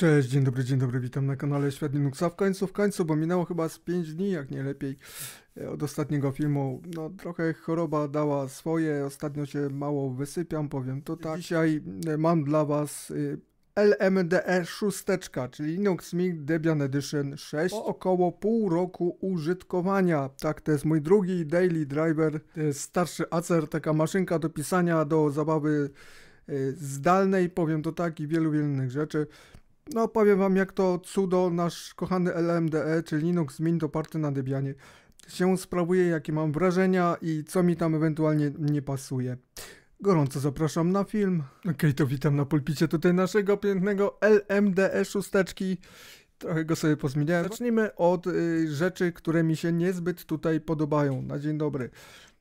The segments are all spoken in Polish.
Cześć, dzień dobry, dzień dobry, witam na kanale Świat Linuxa. W końcu, w końcu, bo minęło chyba z 5 dni, jak nie lepiej, e, od ostatniego filmu. No, trochę choroba dała swoje, ostatnio się mało wysypiam, powiem to tak. Dzisiaj e, mam dla Was LMDE 6, e czyli Linux Mint Debian Edition 6, po około pół roku użytkowania. Tak, to jest mój drugi daily driver, starszy Acer, taka maszynka do pisania, do zabawy zdalnej, powiem to tak, i wielu, wielu innych rzeczy. No powiem wam jak to cudo nasz kochany LMDE, czyli Linux Mint oparty na Debianie się sprawuje, jakie mam wrażenia i co mi tam ewentualnie nie pasuje. Gorąco zapraszam na film. Okej, okay, to witam na pulpicie tutaj naszego pięknego LMDE szósteczki. Trochę go sobie pozmieniałem. Zacznijmy od y, rzeczy, które mi się niezbyt tutaj podobają. Na dzień dobry.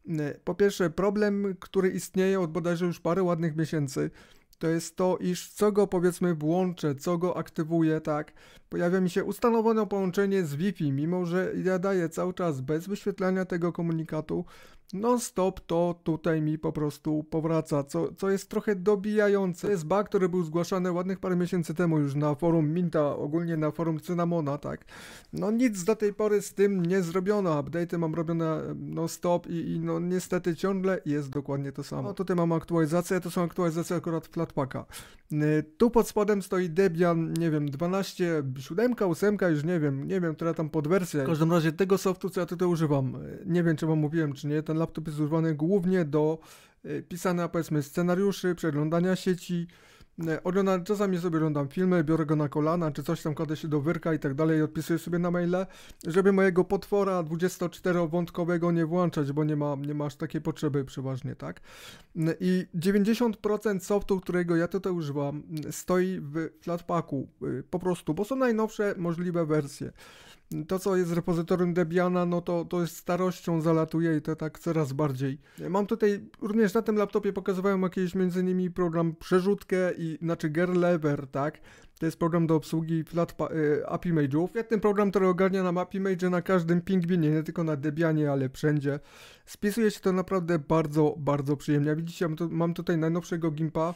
Y, po pierwsze, problem, który istnieje od bodajże już parę ładnych miesięcy, to jest to, iż co go powiedzmy włączę, co go aktywuję, tak, pojawia mi się ustanowione połączenie z Wi-Fi, mimo że ja daję cały czas bez wyświetlania tego komunikatu, non-stop to tutaj mi po prostu powraca, co, co jest trochę dobijające. To jest bug, który był zgłaszany ładnych parę miesięcy temu już na forum Minta, ogólnie na forum Cynamona, tak. No nic do tej pory z tym nie zrobiono, update'y mam robione non-stop i, i, no niestety ciągle jest dokładnie to samo. No tutaj mam aktualizację, to są aktualizacje akurat Flatpaka. Y, tu pod spodem stoi Debian, nie wiem, 12, 7, 8, już nie wiem, nie wiem, która tam podwersja. W każdym razie tego softu, co ja tutaj używam, y, nie wiem, czy wam mówiłem, czy nie, ten laptop jest używany głównie do e, pisania, powiedzmy, scenariuszy, przeglądania sieci, E, oglądam, czasami sobie oglądam filmy, biorę go na kolana, czy coś tam kładę się do wyrka i tak dalej, odpisuję sobie na maile, żeby mojego potwora 24-wątkowego nie włączać, bo nie, ma, nie masz takiej potrzeby przeważnie, tak? I 90% softu, którego ja tutaj używam, stoi w Flatpaku, y, po prostu, bo są najnowsze możliwe wersje. To, co jest repozytorium Debiana, no to, to jest starością zalatuje i to tak coraz bardziej. Mam tutaj, również na tym laptopie pokazywałem jakiś między innymi program przerzutkę i znaczy Gerleber, tak? To jest program do obsługi Flat y, API Mage'ów. ten program, który ogarnia nam API Mage na każdym pingwinie, nie tylko na Debianie, ale wszędzie. Spisuje się to naprawdę bardzo, bardzo przyjemnie. Widzicie, mam, tu, mam tutaj najnowszego Gimpa,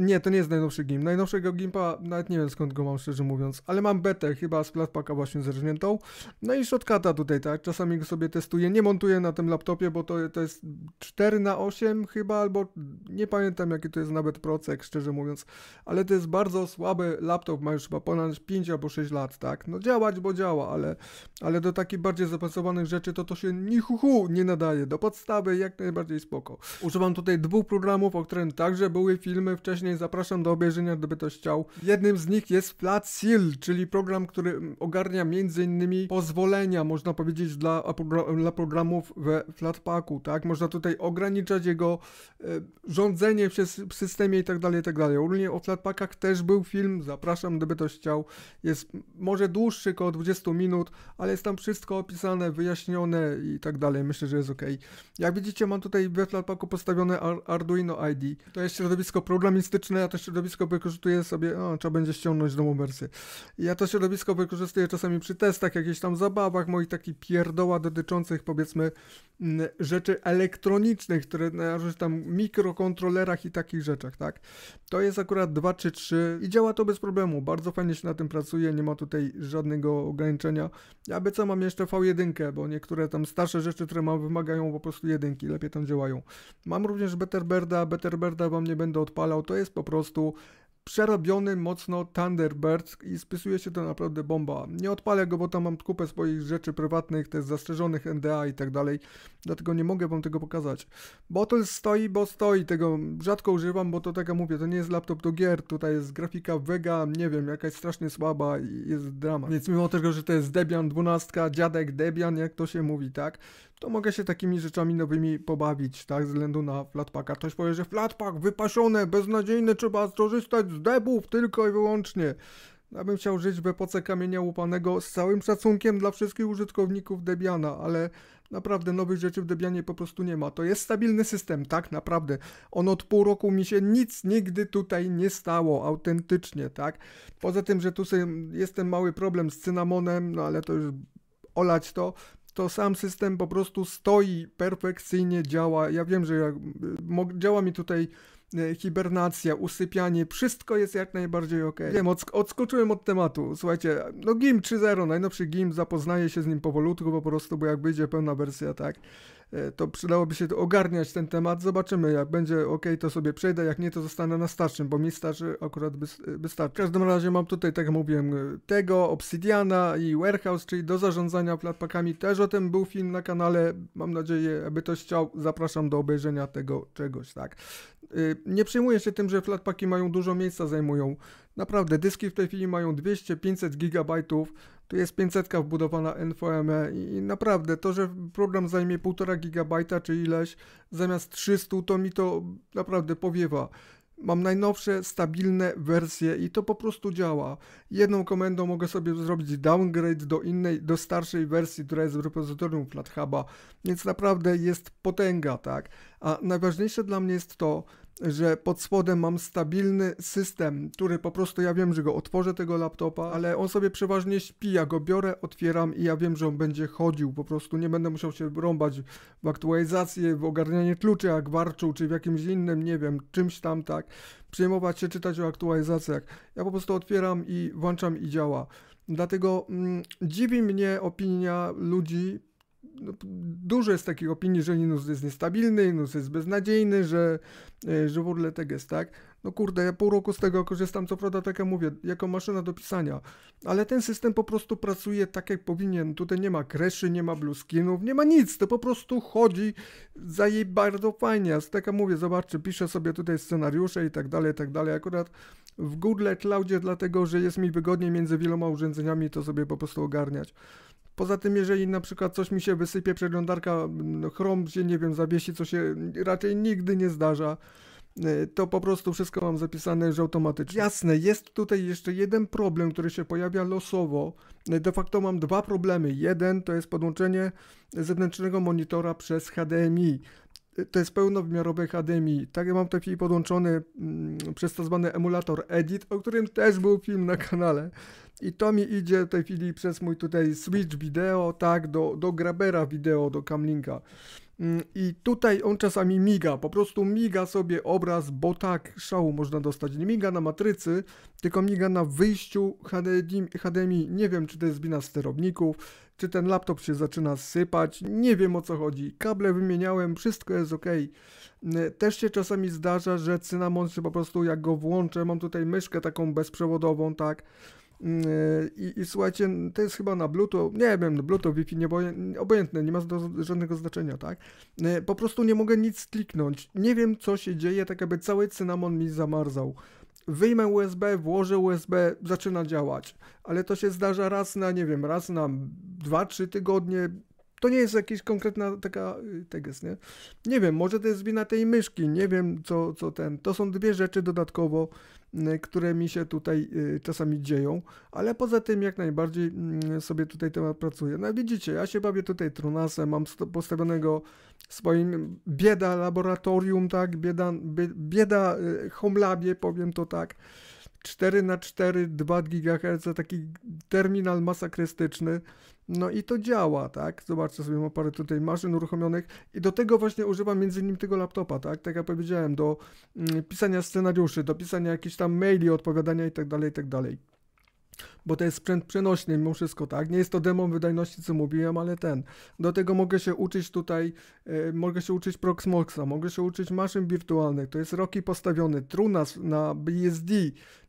nie, to nie jest najnowszy gimp. Najnowszego gimpa nawet nie wiem skąd go mam, szczerze mówiąc, ale mam betę chyba z Platpaka właśnie zerżniętą. No i shotcata tutaj, tak, czasami go sobie testuję. Nie montuję na tym laptopie, bo to, to jest 4 na 8 chyba, albo nie pamiętam jaki to jest nawet procek, szczerze mówiąc, ale to jest bardzo słaby laptop, ma już chyba ponad 5 albo 6 lat, tak. No działać, bo działa, ale, ale do takich bardziej zaawansowanych rzeczy to to się ni hu, hu nie nadaje. Do podstawy jak najbardziej spoko. Używam tutaj dwóch programów, o którym także były filmy w wcześniej, zapraszam do obejrzenia, gdyby ktoś chciał. Jednym z nich jest Flat Seal, czyli program, który mm, ogarnia m.in. pozwolenia, można powiedzieć, dla, dla programów we Flatpaku, tak? Można tutaj ograniczać jego e, rządzenie przez w systemie itd., tak itd. Tak Ogólnie o Flatpakach też był film, zapraszam, gdyby chciał. Jest może dłuższy, około 20 minut, ale jest tam wszystko opisane, wyjaśnione i tak dalej. Myślę, że jest ok. Jak widzicie, mam tutaj we Flatpaku postawione Arduino ID. To jest środowisko program mistyczne, ja to środowisko wykorzystuję sobie, o, trzeba będzie ściągnąć nową wersję. Ja to środowisko wykorzystuję czasami przy testach, jakichś tam zabawach, moich takich pierdoła dotyczących powiedzmy mm, rzeczy elektronicznych, które na no, różnych tam mikrokontrolerach i takich rzeczach, tak? To jest akurat 2 czy 3 i działa to bez problemu, bardzo fajnie się na tym pracuje, nie ma tutaj żadnego ograniczenia. by co mam jeszcze V1, bo niektóre tam starsze rzeczy, które mam wymagają po prostu jedynki, lepiej tam działają. Mam również Betterberda, Betterberda wam nie będę odpalał, to jest po prostu przerobiony mocno Thunderbird i spisuje się to naprawdę bomba. Nie odpalę go, bo tam mam kupę swoich rzeczy prywatnych, też zastrzeżonych NDA i tak dalej, dlatego nie mogę wam tego pokazać. Bottle stoi, bo stoi, tego rzadko używam, bo to tak jak mówię, to nie jest laptop do gier, tutaj jest grafika Vega, nie wiem, jakaś strasznie słaba i jest drama. Więc mimo tego, że to jest Debian 12, dziadek Debian, jak to się mówi, tak, to mogę się takimi rzeczami nowymi pobawić, tak, ze względu na flatpaka. Ktoś powie, że flatpak wypasione, beznadziejne, trzeba skorzystać z debów tylko i wyłącznie. Ja bym chciał żyć w epoce kamienia łupanego z całym szacunkiem dla wszystkich użytkowników Debiana, ale naprawdę nowych rzeczy w Debianie po prostu nie ma. To jest stabilny system, tak naprawdę. On od pół roku mi się nic nigdy tutaj nie stało, autentycznie, tak. Poza tym, że tu jest ten mały problem z cynamonem, no ale to już olać to to sam system po prostu stoi, perfekcyjnie działa. Ja wiem, że działa mi tutaj e, hibernacja, usypianie, wszystko jest jak najbardziej ok. Wiem, odsk odskoczyłem od tematu. Słuchajcie, no GIM 3.0, najnowszy gim zapoznaję się z nim powolutku po prostu, bo jak wyjdzie pełna wersja, tak. E, to przydałoby się ogarniać ten temat. Zobaczymy, jak będzie ok, to sobie przejdę, jak nie, to zostanę na starszym, bo mi starszy akurat by, e, wystarczy. W każdym razie mam tutaj, tak jak mówiłem, e, tego, Obsidiana i Warehouse, czyli do zarządzania flatpakami. Też o tym był film na kanale. Mam nadzieję, aby ktoś chciał, zapraszam do obejrzenia tego czegoś, tak. Nie przejmuję się tym, że flatpaki mają dużo miejsca, zajmują Naprawdę, dyski w tej chwili mają 200-500 GB, tu jest 500 wbudowana NVMe i naprawdę to, że program zajmie 1,5 GB czy ileś zamiast 300 to mi to naprawdę powiewa. Mam najnowsze, stabilne wersje i to po prostu działa. Jedną komendą mogę sobie zrobić downgrade do innej, do starszej wersji, która jest w repozytorium FlatHuba, więc naprawdę jest potęga, tak? A najważniejsze dla mnie jest to, że pod spodem mam stabilny system, który po prostu ja wiem, że go otworzę tego laptopa, ale on sobie przeważnie śpi, ja go biorę, otwieram i ja wiem, że on będzie chodził, po prostu nie będę musiał się rąbać w aktualizację, w ogarnianie kluczy jak warczu, czy w jakimś innym, nie wiem, czymś tam, tak, przejmować się, czytać o aktualizacjach. Ja po prostu otwieram i włączam i działa. Dlatego mm, dziwi mnie opinia ludzi, no, dużo jest takich opinii, że Linus jest niestabilny, Linux jest beznadziejny, że, e, że w ogóle tak jest, tak? No kurde, ja pół roku z tego korzystam, co prawda, tak jak mówię, jako maszyna do pisania, ale ten system po prostu pracuje tak, jak powinien. Tutaj nie ma kreszy, nie ma blueskinów, nie ma nic, to po prostu chodzi za jej bardzo fajnie. A tak jak mówię, zobaczcie, piszę sobie tutaj scenariusze i tak dalej, i tak dalej. Akurat w Google Cloudzie, dlatego że jest mi wygodniej między wieloma urządzeniami to sobie po prostu ogarniać. Poza tym, jeżeli na przykład coś mi się wysypie, przeglądarka, Chrome chrom się, nie wiem, zawiesi, co się raczej nigdy nie zdarza, y, to po prostu wszystko mam zapisane już automatycznie. Jasne, jest tutaj jeszcze jeden problem, który się pojawia losowo. Y, de facto mam dwa problemy. Jeden to jest podłączenie zewnętrznego monitora przez HDMI to jest pełnowymiarowe Academy. Tak, ja mam chwili podłączony mm, przez tak zwany emulator Edit, o którym też był film na kanale. I to mi idzie w tej chwili przez mój tutaj Switch Video, tak, do, do Grabera Video, do Camlinka. Mm, I tutaj on czasami miga, po prostu miga sobie obraz, bo tak szału można dostać. Nie miga na matrycy, tylko miga na wyjściu HDMI. Nie wiem, czy to jest wina sterowników, czy ten laptop się zaczyna sypać, nie wiem o co chodzi. Kable wymieniałem, wszystko jest ok. Mm, też się czasami zdarza, że cynamon się po prostu jak go włączę, mam tutaj myszkę taką bezprzewodową, tak Y, I, I, słuchajcie, to jest chyba na Bluetooth, nie wiem, Bluetooth, Wi-Fi, nie, obojętne, nie ma do, żadnego znaczenia, tak? Y, po prostu nie mogę nic kliknąć, nie wiem co się dzieje, tak aby cały cynamon mi zamarzał. Wyjmę USB, włożę USB, zaczyna działać, ale to się zdarza raz na, nie wiem, raz na 2-3 tygodnie, to nie jest jakaś konkretna taka y, teges, nie? Nie wiem, może to jest wina tej myszki, nie wiem co, co ten. To są dwie rzeczy dodatkowo, Y, które mi się tutaj y, czasami dzieją, ale poza tym jak najbardziej mm, sobie tutaj temat pracuję. No widzicie, ja się bawię tutaj trunasem, mam postawionego swoim bieda laboratorium, tak, bieda, bieda y, home labie, powiem to tak. 4 na 4 2 GHz, taki terminal masakrystyczny. No i to działa, tak? Zobaczcie sobie, mam parę tutaj maszyn uruchomionych i do tego właśnie używam między innymi tego laptopa, tak? Tak jak powiedziałem, do mm, pisania scenariuszy, do pisania jakichś tam maili, odpowiadania itd., tak itd. Tak bo to jest sprzęt przenośny mimo wszystko, tak? Nie jest to demo wydajności, co mówiłem, ale ten. Do tego mogę się uczyć tutaj, yy, mogę się uczyć Proxmoxa, mogę się uczyć maszyn wirtualnych, to jest Rocky postawiony, trunas na BSD,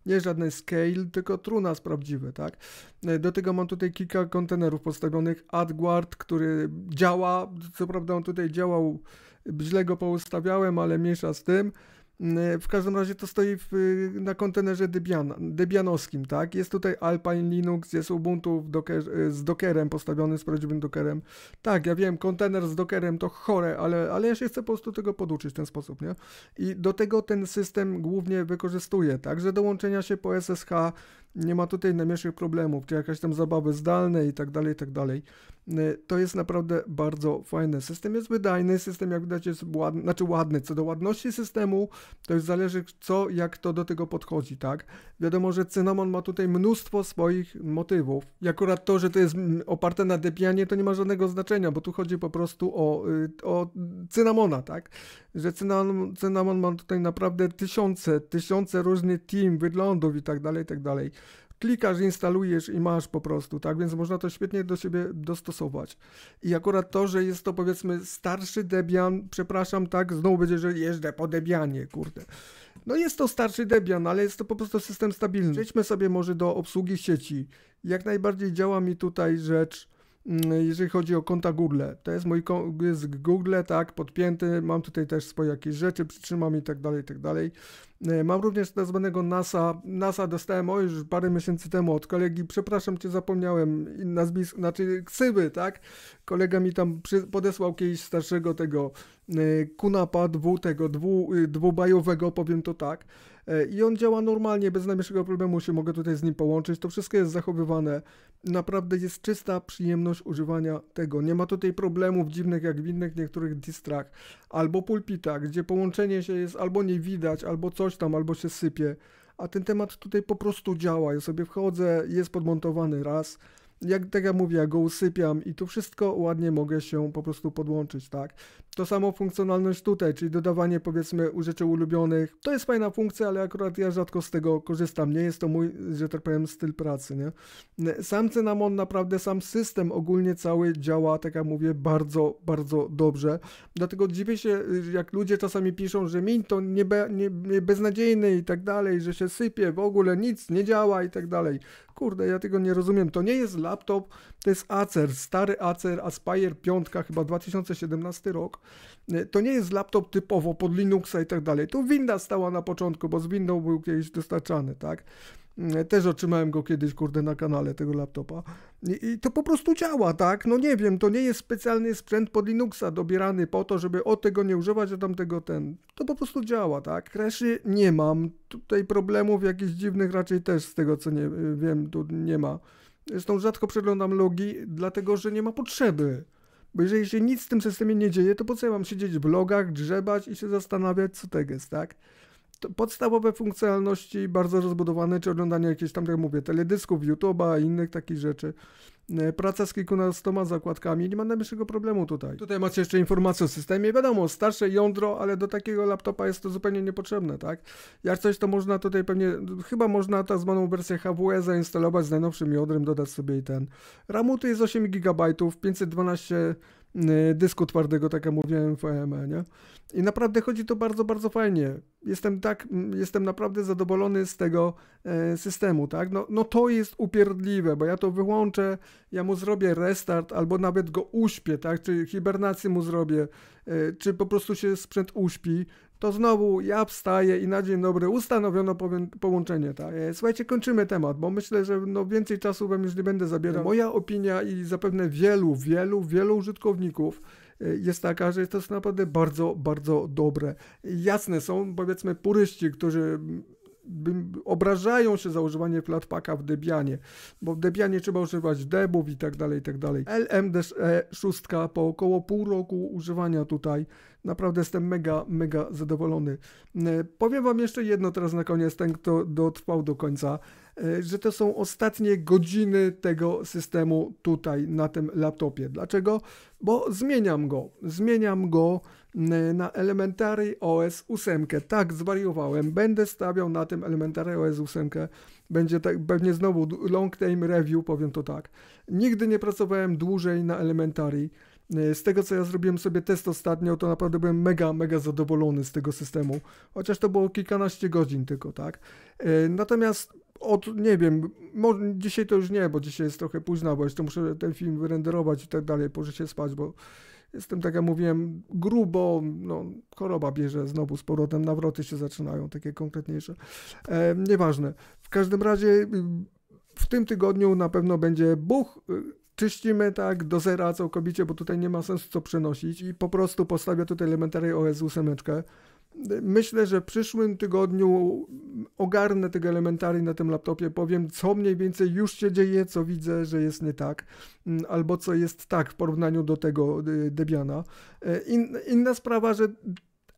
nie żadne scale, tylko trunas prawdziwy, tak? Yy, do tego mam tutaj kilka kontenerów postawionych, AdGuard, który działa, co prawda on tutaj działał, źle go poustawiałem, ale mniejsza z tym. Mm, e, w każdym razie to stoi w, e, na kontenerze Debiana, Debianowskim, tak? Jest tutaj Alpine Linux, jest Ubuntu docker, e, z Dockerem postawiony, z prawdziwym Dockerem. Tak, ja wiem, kontener z Dockerem to chore, ale, ale ja się chcę po prostu tego poduczyć w ten sposób, nie? I do tego ten system głównie wykorzystuje, także dołączenia do łączenia się po SSH nie ma tutaj najmniejszych problemów, czy jakaś tam zabawy zdalne i tak dalej, i tak dalej. E, to jest naprawdę bardzo fajne. System jest wydajny, system jak widać jest ładny, znaczy ładny. Co do ładności systemu, to już zależy co, jak to do tego podchodzi, tak? Wiadomo, że Cynamon ma tutaj mnóstwo swoich motywów. I akurat to, że to jest mm, oparte na Debianie, to nie ma żadnego znaczenia, bo tu chodzi po prostu o, y, o Cynamona, tak? Że Cynamon, Cynamon ma tutaj naprawdę tysiące, tysiące różnych team, wyglądów i tak dalej, i tak dalej klikasz, instalujesz i masz po prostu, tak? Więc można to świetnie do siebie dostosować. I akurat to, że jest to powiedzmy starszy Debian, przepraszam, tak? Znowu będzie, że jeżdżę po Debianie, kurde. No jest to starszy Debian, ale jest to po prostu system stabilny. Przejdźmy sobie może do obsługi sieci. Jak najbardziej działa mi tutaj rzecz, mm, jeżeli chodzi o konta Google. To jest mój jest Google, tak, podpięty, mam tutaj też swoje jakieś rzeczy, przytrzymam i tak dalej, i tak dalej. E, mam również tak zwanego NASA. NASA dostałem o już parę miesięcy temu od kolegi. Przepraszam cię, zapomniałem nazwisko, znaczy ksywy, tak? Kolega mi tam przy, podesłał kiedyś starszego tego e, kunapa dwu, tego dwu, y, dwubajowego, powiem to tak. E, I on działa normalnie, bez najmniejszego problemu się mogę tutaj z nim połączyć. To wszystko jest zachowywane. Naprawdę jest czysta przyjemność używania tego. Nie ma tutaj problemów dziwnych jak w innych niektórych distrach albo pulpitach, gdzie połączenie się jest albo nie widać, albo co coś tam albo się sypie, a ten temat tutaj po prostu działa. Ja sobie wchodzę, jest podmontowany raz, jak, tak jak mówię, ja go usypiam i tu wszystko ładnie mogę się po prostu podłączyć, tak? To samo funkcjonalność tutaj, czyli dodawanie powiedzmy rzeczy ulubionych. To jest fajna funkcja, ale akurat ja rzadko z tego korzystam. Nie jest to mój, że tak powiem, styl pracy, nie? Sam Cynamon naprawdę, sam system ogólnie cały działa, tak jak mówię, bardzo, bardzo dobrze. Dlatego dziwię się, jak ludzie czasami piszą, że min to nie, nie, nie beznadziejny i tak dalej, że się sypie, w ogóle nic nie działa i tak dalej. Kurde, ja tego nie rozumiem. To nie jest laptop, to jest Acer, stary Acer Aspire 5, chyba 2017 rok. E, to nie jest laptop typowo pod Linuxa i tak dalej. Tu winda stała na początku, bo z windą był kiedyś dostarczany, tak? Mm, też otrzymałem go kiedyś, kurde, na kanale tego laptopa. I, to po prostu działa, tak? No nie wiem, to nie jest specjalny sprzęt pod Linuxa dobierany po to, żeby o tego nie używać, a tamtego ten. To po prostu działa, tak? Kreszy nie mam. Tutaj problemów jakichś dziwnych raczej też z tego, co nie y, wiem, tu nie ma. Zresztą rzadko przeglądam logi, dlatego że nie ma potrzeby. Bo jeżeli się nic w tym systemie nie dzieje, to po co ja mam siedzieć w logach, grzebać i się zastanawiać, co tego jest, tak? podstawowe funkcjonalności, bardzo rozbudowane, czy oglądanie jakichś tam, tak jak mówię, teledysków, YouTube'a i innych takich rzeczy. E, praca z kilkunastoma zakładkami, nie ma najmniejszego problemu tutaj. Tutaj macie jeszcze informacje o systemie, wiadomo, starsze jądro, ale do takiego laptopa jest to zupełnie niepotrzebne, tak? Jak coś, to można tutaj pewnie, chyba można ta zwaną wersję HWE zainstalować z najnowszym jądrem, dodać sobie i ten. RAMu to jest 8 GB, 512 Y, dysku twardego, tak jak mówiłem w e e, nie? I naprawdę chodzi to bardzo, bardzo fajnie. Jestem tak, jestem naprawdę zadowolony z tego e, systemu, tak? No, no to jest upierdliwe, bo ja to wyłączę, ja mu zrobię restart, albo nawet go uśpię, tak? Czy hibernację mu zrobię, czy po prostu się sprzęt uśpi, to znowu ja wstaję i na dzień dobry ustanowiono połączenie. Tak? E, słuchajcie, kończymy temat, bo myślę, że no więcej czasu wam już nie będę zabierał. Tak. Moja opinia i zapewne wielu, wielu, wielu użytkowników e, jest taka, że jest to naprawdę bardzo, bardzo dobre. Jasne są, powiedzmy, puryści, którzy obrażają się za używanie flatpaka w Debianie, bo w Debianie trzeba używać debów i tak dalej, i tak dalej. LMDE6 po około pół roku używania tutaj, naprawdę jestem mega, mega zadowolony. E, powiem wam jeszcze jedno teraz na koniec, ten kto dotrwał do końca, e, że to są ostatnie godziny tego systemu tutaj na tym laptopie. Dlaczego? Bo zmieniam go, zmieniam go, Y, na Elementary OS 8. Tak, zwariowałem. Będę stawiał na tym Elementary OS 8. Będzie tak, pewnie znowu long time review, powiem to tak. Nigdy nie pracowałem dłużej na Elementary. Y, z tego co ja zrobiłem sobie test ostatnio, to naprawdę byłem mega, mega zadowolony z tego systemu. Chociaż to było kilkanaście godzin tylko, tak. Y, natomiast od, nie wiem, może, dzisiaj to już nie, bo dzisiaj jest trochę późno, bo jeszcze muszę ten film wyrenderować i tak dalej, pożyć się spać, bo Jestem, tak jak mówiłem, grubo, no, choroba bierze znowu z powrotem, nawroty się zaczynają, takie konkretniejsze. E, nieważne. W każdym razie w tym tygodniu na pewno będzie Buch. Czyścimy tak do zera całkowicie, bo tutaj nie ma sensu co przenosić i po prostu postawię tutaj elementary OS ósemeczkę. Myślę, że w przyszłym tygodniu ogarnę tego elementary na tym laptopie, powiem co mniej więcej już się dzieje, co widzę, że jest nie tak, mm, albo co jest tak w porównaniu do tego y, Debiana. E, in, inna sprawa, że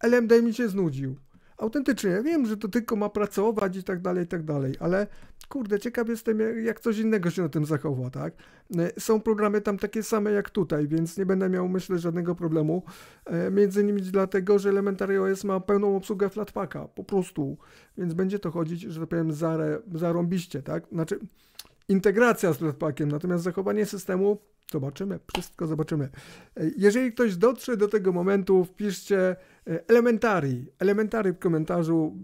LMD mi się znudził autentycznie, ja wiem, że to tylko ma pracować i tak dalej, i tak dalej, ale kurde, ciekaw jestem, jak coś innego się na tym zachowa, tak? E, są programy tam takie same jak tutaj, więc nie będę miał, myślę, żadnego problemu. E, między innymi dlatego, że Elementary OS ma pełną obsługę Flatpaka, po prostu, więc będzie to chodzić, że tak powiem, zarę, zarąbiście, tak? Znaczy, integracja z Jetpackiem, natomiast zachowanie systemu zobaczymy, wszystko zobaczymy. Jeżeli ktoś dotrze do tego momentu, wpiszcie e, elementarii, elementarii w komentarzu,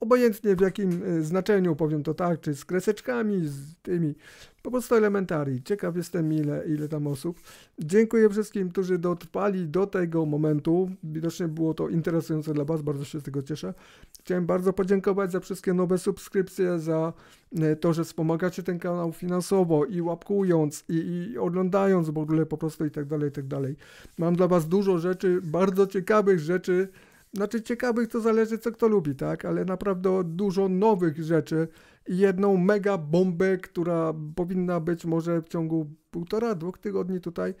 obojętnie w jakim e, znaczeniu, powiem to tak, czy z kreseczkami, z tymi, po prostu elementarii. Ciekaw jestem ile, ile tam osób. Dziękuję wszystkim, którzy dotrwali do tego momentu. Widocznie było to interesujące dla Was, bardzo się z tego cieszę. Chciałem bardzo podziękować za wszystkie nowe subskrypcje, za e, to, że wspomagacie ten kanał finansowo i łapkując, i, i oglądając w ogóle po prostu i tak dalej, i tak dalej. Mam dla Was dużo rzeczy, bardzo ciekawych rzeczy, znaczy ciekawych to zależy co kto lubi, tak? Ale naprawdę dużo nowych rzeczy i jedną mega bombę, która powinna być może w ciągu półtora, dwóch tygodni tutaj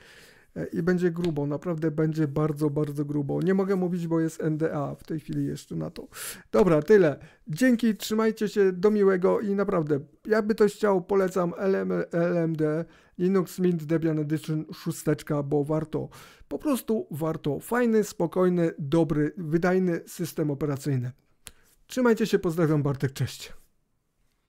E, i będzie grubo, naprawdę będzie bardzo, bardzo grubo. Nie mogę mówić, bo jest NDA w tej chwili jeszcze na to. Dobra, tyle. Dzięki, trzymajcie się, do miłego i naprawdę, jakby to chciał, polecam LM, LMD, Linux Mint Debian Edition 6, bo warto. Po prostu warto. Fajny, spokojny, dobry, wydajny system operacyjny. Trzymajcie się, pozdrawiam, Bartek, cześć.